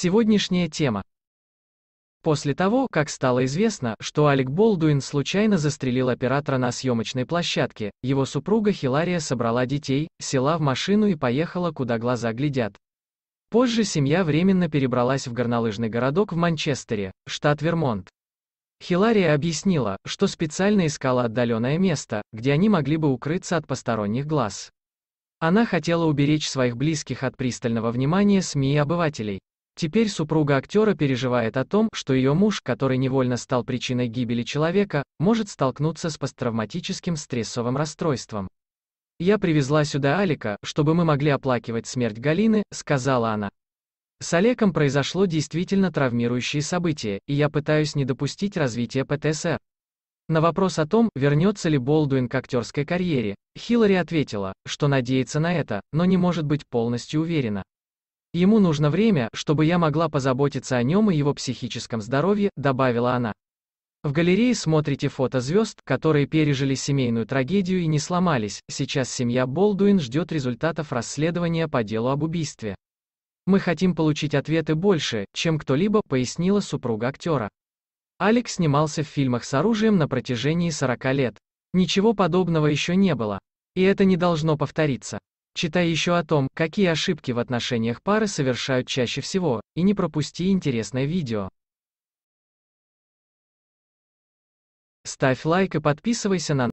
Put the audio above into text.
Сегодняшняя тема. После того, как стало известно, что Алек Болдуин случайно застрелил оператора на съемочной площадке, его супруга Хилария собрала детей, села в машину и поехала, куда глаза глядят. Позже семья временно перебралась в горнолыжный городок в Манчестере, штат Вермонт. Хилария объяснила, что специально искала отдаленное место, где они могли бы укрыться от посторонних глаз. Она хотела уберечь своих близких от пристального внимания СМИ и обывателей. Теперь супруга актера переживает о том, что ее муж, который невольно стал причиной гибели человека, может столкнуться с посттравматическим стрессовым расстройством. «Я привезла сюда Алика, чтобы мы могли оплакивать смерть Галины», — сказала она. С Олегом произошло действительно травмирующее событие, и я пытаюсь не допустить развития ПТСР. На вопрос о том, вернется ли Болдуин к актерской карьере, Хиллари ответила, что надеется на это, но не может быть полностью уверена. Ему нужно время, чтобы я могла позаботиться о нем и его психическом здоровье, добавила она. В галерее смотрите фото звезд, которые пережили семейную трагедию и не сломались, сейчас семья Болдуин ждет результатов расследования по делу об убийстве. Мы хотим получить ответы больше, чем кто-либо, пояснила супруга актера. Алекс снимался в фильмах с оружием на протяжении 40 лет. Ничего подобного еще не было. И это не должно повториться. Читай еще о том, какие ошибки в отношениях пары совершают чаще всего, и не пропусти интересное видео. Ставь лайк и подписывайся на